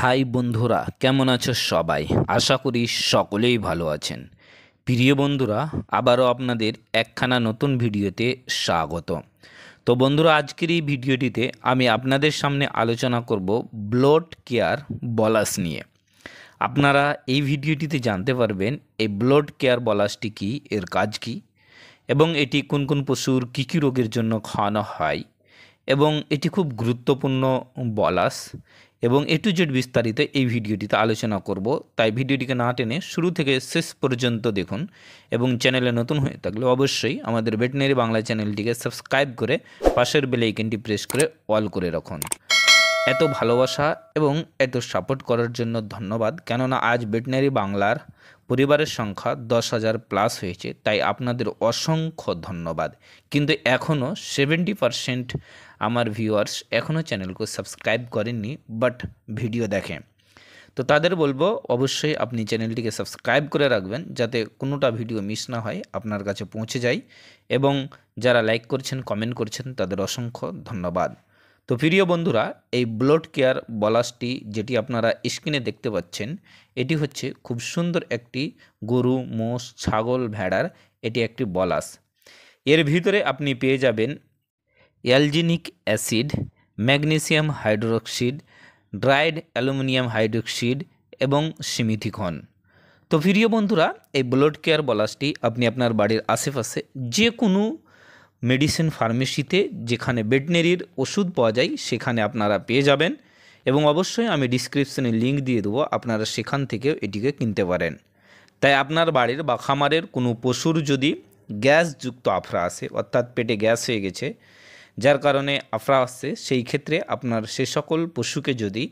high বন্ধুরা কেমন আছো সবাই আশা করি সকলেই ভালো আছেন প্রিয় বন্ধুরা আবারও আপনাদের একখানা নতুন ভিডিওতে স্বাগত তো বন্ধুরা আজকের এই ভিডিওটিতে আমি আপনাদের সামনে আলোচনা করব ব্লড কেয়ার বলাস নিয়ে আপনারা এই ভিডিওটিতে জানতে পারবেন এই ব্লড কেয়ার বলাসটি কী এর কাজ কী এবং এটি কোন কোন পশুর কী কী রোগের জন্য খাওয়ানো হয় এবং এটি খুব গুরুত্বপূর্ণ বলাস এবং এ টু জেড বিস্তারিত এই ভিডিওটিতে আলোচনা করব তাই ভিডিওটিকে না টেনে শুরু থেকে শেষ পর্যন্ত দেখুন এবং চ্যানেলে নতুন হয়ে থাকলে অবশ্যই আমাদের ভেটেনারি বাংলা চ্যানেলটিকে সাবস্ক্রাইব করে পাশের বেল আইকনটি প্রেস করে অল করে রাখুন এত ভালোবাসা এবং এত সাপোর্ট করার জন্য ধন্যবাদ কেননা আজ ভেটেনারি বাংলার পরিবারের সংখ্যা দশ হাজার প্লাস হয়েছে তাই আপনাদের অসংখ্য ধন্যবাদ কিন্তু এখনও সেভেন্টি পারসেন্ট আমার ভিউয়ার্স এখনও চ্যানেলকে সাবস্ক্রাইব করেননি বাট ভিডিও দেখেন তো তাদের বলবো অবশ্যই আপনি চ্যানেলটিকে সাবস্ক্রাইব করে রাখবেন যাতে কোনোটা ভিডিও মিস না হয় আপনার কাছে পৌঁছে যায় এবং যারা লাইক করছেন কমেন্ট করছেন তাদের অসংখ্য ধন্যবাদ তো প্রিয় বন্ধুরা এই ব্লড কেয়ার বলাসটি যেটি আপনারা স্ক্রিনে দেখতে পাচ্ছেন এটি হচ্ছে খুব সুন্দর একটি গরু মোষ ছাগল ভেড়ার এটি একটি বলাস এর ভিতরে আপনি পেয়ে যাবেন alginic acid magnesium hydroxide dried aluminium hydroxide এবং সিমিথিকন তো ভিডিও বন্ধুরা এই ব্লাড কেয়ার বলাসটি আপনি আপনার বাড়ির আশেপাশে যে কোনো মেডিসিন ফার্মেসিতে যেখানে ভেটনারির ওষুধ পাওয়া যায় সেখানে আপনারা পেয়ে যাবেন এবং অবশ্যই আমি ডিসক্রিপশনে লিঙ্ক দিয়ে দেবো আপনারা সেখান থেকেও এটিকে কিনতে পারেন তাই আপনার বাড়ির বা খামারের কোনো পশুর যদি গ্যাসযুক্ত আফরা আসে অর্থাৎ পেটে গ্যাস হয়ে গেছে যার কারণে আফরা আসছে সেই ক্ষেত্রে আপনার সে সকল পশুকে যদি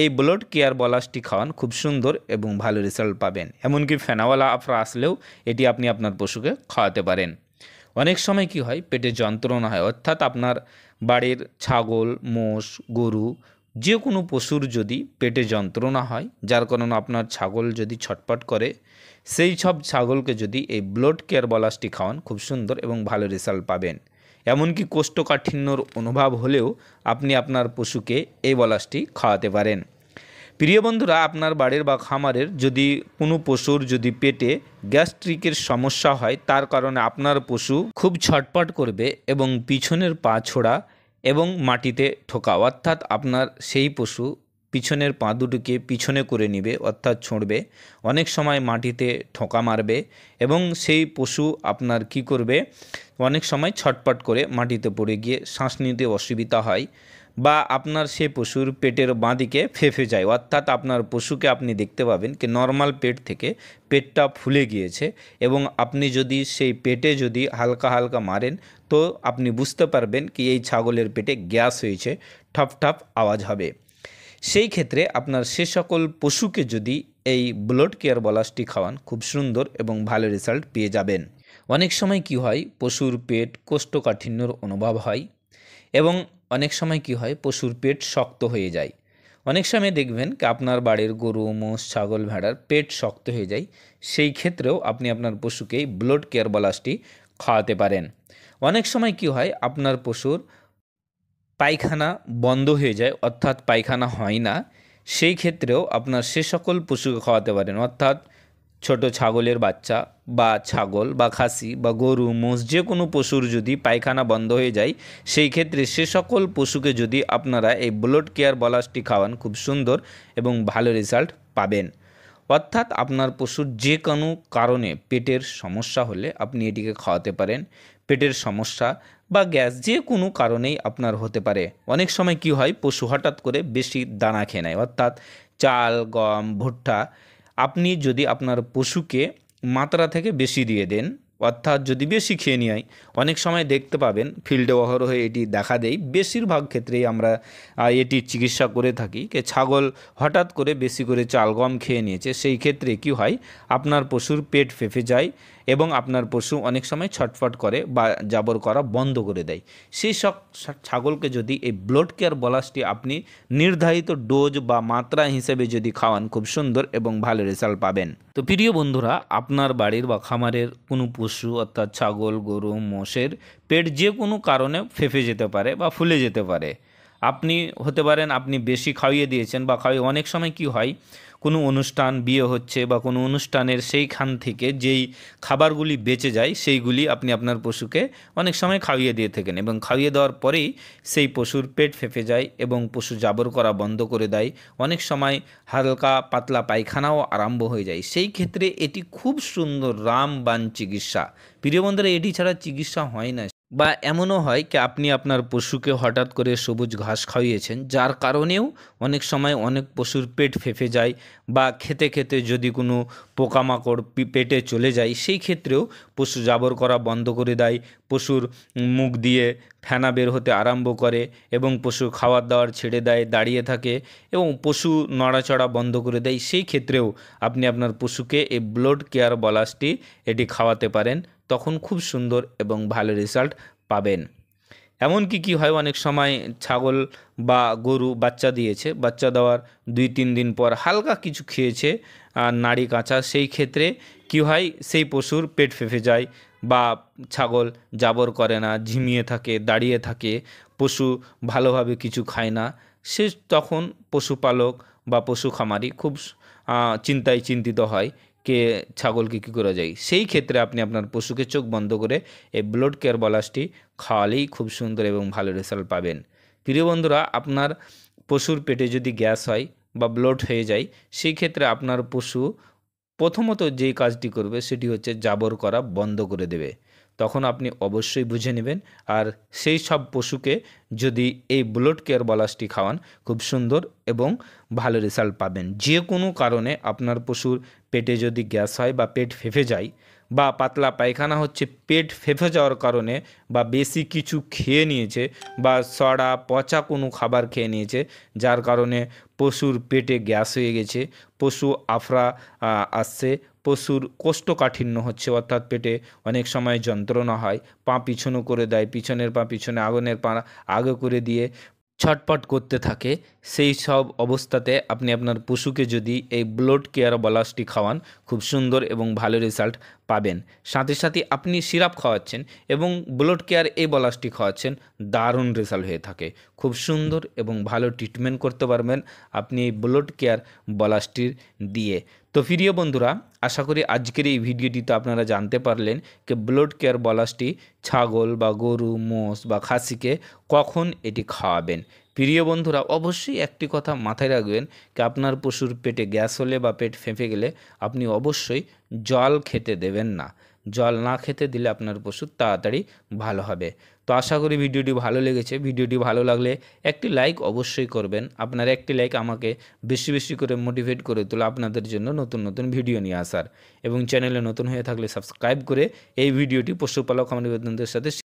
এই ব্লড কেয়ার বলাসটি খাওয়ান খুব সুন্দর এবং ভালো রেজাল্ট পাবেন এমনকি ফেনাওয়ালা আফরা আসলেও এটি আপনি আপনার পশুকে খাওয়াতে পারেন অনেক সময় কি হয় পেটে যন্ত্রণা হয় অর্থাৎ আপনার বাড়ির ছাগল মোষ গরু যে কোনো পশুর যদি পেটে যন্ত্রণা হয় যার কারণে আপনার ছাগল যদি ছটপট করে সেই সব ছাগলকে যদি এই ব্লড কেয়ার বলাসটি খাওয়ান খুব সুন্দর এবং ভালো রেজাল্ট পাবেন এমনকি কোষ্ঠকাঠিন্যর অনুভব হলেও আপনি আপনার পশুকে এই বলাসটি খাওয়াতে পারেন প্রিয় বন্ধুরা আপনার বাড়ির বা খামারের যদি কোনো পশুর যদি পেটে গ্যাস্ট্রিকের সমস্যা হয় তার কারণে আপনার পশু খুব ছটপট করবে এবং পিছনের পা ছোড়া এবং মাটিতে ঠোকা অর্থাৎ আপনার সেই পশু পিছনের পা দুটিকে পিছনে করে নিবে অর্থাৎ ছোঁড়বে অনেক সময় মাটিতে ঠোকা মারবে এবং সেই পশু আপনার কি করবে অনেক সময় ছটপট করে মাটিতে পড়ে গিয়ে শ্বাস নিতে অসুবিধা হয় বা আপনার সে পশুর পেটের বাঁদিকে ফেফে যায় অর্থাৎ আপনার পশুকে আপনি দেখতে পাবেন কি নর্মাল পেট থেকে পেটটা ফুলে গিয়েছে এবং আপনি যদি সেই পেটে যদি হালকা হালকা মারেন তো আপনি বুঝতে পারবেন কি এই ছাগলের পেটে গ্যাস হয়েছে ঠপ ঠপ আওয়াজ হবে সেই ক্ষেত্রে আপনার সে সকল পশুকে যদি এই ব্লড কেয়ার বলাসটি খাওয়ান খুব সুন্দর এবং ভালো রেজাল্ট পেয়ে যাবেন অনেক সময় কি হয় পশুর পেট কোষ্ঠকাঠিন্যর অনুভব হয় এবং অনেক সময় কি হয় পশুর পেট শক্ত হয়ে যায় অনেক সময় দেখবেন কি আপনার বাড়ির গরু মোষ ছাগল ভেড়ার পেট শক্ত হয়ে যায় সেই ক্ষেত্রেও আপনি আপনার পশুকে ব্লড কেয়ার বলাসটি খাওয়াতে পারেন অনেক সময় কি হয় আপনার পশুর পায়খানা বন্ধ হয়ে যায় অর্থাৎ পায়খানা হয় না সেই ক্ষেত্রেও আপনার সে সকল পশুকে খাওয়াতে পারেন অর্থাৎ ছোট ছাগলের বাচ্চা বা ছাগল বা খাসি বা গরু মোষ যে কোনো পশুর যদি পায়খানা বন্ধ হয়ে যায় সেই ক্ষেত্রে সে সকল পশুকে যদি আপনারা এই ব্লড কেয়ার বলাসটি খাওয়ান খুব সুন্দর এবং ভালো রেজাল্ট পাবেন অর্থাৎ আপনার পশুর যে কোনো কারণে পেটের সমস্যা হলে আপনি এটিকে খাওয়াতে পারেন পেটের সমস্যা বা গ্যাস যে কোনো কারণেই আপনার হতে পারে অনেক সময় কি হয় পশু হঠাৎ করে বেশি দানা খেয়ে নেয় অর্থাৎ চাল গম ভুট্টা আপনি যদি আপনার পশুকে মাত্রা থেকে বেশি দিয়ে দেন অর্থাৎ যদি বেশি খেয়ে নিয়ে অনেক সময় দেখতে পাবেন ফিল্ডে হয়ে এটি দেখা দেয় বেশিরভাগ ক্ষেত্রেই আমরা এটির চিকিৎসা করে থাকি যে ছাগল হঠাৎ করে বেশি করে চাল গম খেয়ে নিয়েছে সেই ক্ষেত্রে কি হয় আপনার পশুর পেট ফেঁপে যায় এবং আপনার পশু অনেক সময় ছটফট করে বা জাবর করা বন্ধ করে দেয় সেই সব ছাগলকে যদি এই ব্লড কেয়ার বলাসটি আপনি নির্ধারিত ডোজ বা মাত্রা হিসেবে যদি খাওয়ান খুব সুন্দর এবং ভালো রেজাল্ট পাবেন তো প্রিয় বন্ধুরা আপনার বাড়ির বা খামারের কোনো পশু অর্থাৎ ছাগল গরু মোষের পেট যে কোনো কারণে ফেঁপে যেতে পারে বা ফুলে যেতে পারে আপনি হতে পারেন আপনি বেশি খাইয়ে দিয়েছেন বা খাইয়ে অনেক সময় কি হয় কোনো অনুষ্ঠান বিয়ে হচ্ছে বা কোনো অনুষ্ঠানের সেইখান থেকে যেই খাবারগুলি বেঁচে যায় সেইগুলি আপনি আপনার পশুকে অনেক সময় খাইয়ে দিয়ে থাকেন এবং খাইয়ে দেওয়ার পরেই সেই পশুর পেট ফেঁপে যায় এবং পশু জাবর করা বন্ধ করে দেয় অনেক সময় হালকা পাতলা পায়খানাও আরম্ভ হয়ে যায় সেই ক্ষেত্রে এটি খুব সুন্দর রামবান চিকিৎসা প্রিয় বন্ধুরা এটি ছাড়া চিকিৎসা হয় না বা এমনও হয় কি আপনি আপনার পশুকে হঠাৎ করে সবুজ ঘাস খাওয়িয়েছেন যার কারণেও অনেক সময় অনেক পশুর পেট ফেঁপে যায় বা খেতে খেতে যদি কোনো পোকামাকড় পেটে চলে যায় সেই ক্ষেত্রেও পশু জাবর করা বন্ধ করে দেয় পশুর মুখ দিয়ে ফেনা বের হতে আরম্ভ করে এবং পশু খাওয়ার দাওয়ার ছেড়ে দেয় দাঁড়িয়ে থাকে এবং পশু নড়াচড়া বন্ধ করে দেয় সেই ক্ষেত্রেও আপনি আপনার পশুকে এই ব্লড কেয়ার বলাসটি এটি খাওয়াতে পারেন তখন খুব সুন্দর এবং ভালো রেজাল্ট পাবেন এমনকি কি হয় অনেক সময় ছাগল বা গরু বাচ্চা দিয়েছে বাচ্চা দেওয়ার দুই তিন দিন পর হালকা কিছু খেয়েছে আর নাড়ি কাঁচা সেই ক্ষেত্রে কি হয় সেই পশুর পেট ফেঁপে যায় বা ছাগল জাবর করে না ঝিমিয়ে থাকে দাঁড়িয়ে থাকে পশু ভালোভাবে কিছু খায় না সে তখন পশুপালক বা পশু খামারি খুব চিন্তায় চিন্তিত হয় কে ছাগলকে কী করা যায় সেই ক্ষেত্রে আপনি আপনার পশুকে চোখ বন্ধ করে এই ব্লড কেয়ার বলাসটি খাওয়ালেই খুব সুন্দর এবং ভালো রেজাল্ট পাবেন প্রিয় বন্ধুরা আপনার পশুর পেটে যদি গ্যাস হয় বা ব্লড হয়ে যায় সেই ক্ষেত্রে আপনার পশু প্রথমত যে কাজটি করবে সেটি হচ্ছে জাবর করা বন্ধ করে দেবে তখন আপনি অবশ্যই বুঝে নেবেন আর সেই সব পশুকে যদি এই ব্লড কেয়ার বলাসটি খাওয়ান খুব সুন্দর এবং ভালো রেজাল্ট পাবেন যে কোনো কারণে আপনার পশুর পেটে যদি গ্যাস হয় বা পেট ফেঁপে যায় বা পাতলা পায়খানা হচ্ছে পেট ফেফে যাওয়ার কারণে বা বেশি কিছু খেয়ে নিয়েছে বা সড়া পচা কোনো খাবার খেয়ে নিয়েছে যার কারণে পশুর পেটে গ্যাস হয়ে গেছে পশু আফরা আসছে পশুর কোষ্ঠকাঠিন্য হচ্ছে অর্থাৎ পেটে অনেক সময় যন্ত্রণা হয় পা পিছনো করে দেয় পিছনের পা পিছনে আগুনের পা আগে করে দিয়ে ছটপট করতে থাকে সেই সব অবস্থাতে আপনি আপনার পশুকে যদি এই ব্লড কেয়ার বলাসটি খাওয়ান খুব সুন্দর এবং ভালো রেজাল্ট পাবেন সাথে সাথে আপনি সিরাপ খাওয়াচ্ছেন এবং ব্লড কেয়ার এই বলাসটি খাওয়াচ্ছেন দারুণ রেজাল্ট হয়ে থাকে খুব সুন্দর এবং ভালো ট্রিটমেন্ট করতে পারবেন আপনি এই ব্লড কেয়ার বলাসটির দিয়ে তো প্রিয় বন্ধুরা আশা করি আজকের এই ভিডিওটিতে আপনারা জানতে পারলেন যে ব্লড কেয়ার বলাসটি ছাগল বা গরু মোষ বা খাসিকে কখন এটি খাওয়াবেন প্রিয় বন্ধুরা অবশ্যই একটি কথা মাথায় রাখবেন যে আপনার পশুর পেটে গ্যাস হলে বা পেট ফেঁপে গেলে আপনি অবশ্যই জল খেতে দেবেন না জল না খেতে দিলে আপনার পশু তাড়াতাড়ি ভালো হবে তো আশা করি ভিডিওটি ভালো লেগেছে ভিডিওটি ভালো লাগলে একটি লাইক অবশ্যই করবেন আপনার একটি লাইক আমাকে বেশি বেশি করে মোটিভেট করে তোলা আপনাদের জন্য নতুন নতুন ভিডিও নিয়ে আসার এবং চ্যানেলে নতুন হয়ে থাকলে সাবস্ক্রাইব করে এই ভিডিওটি পশুপালক আমার আমাদের সাথে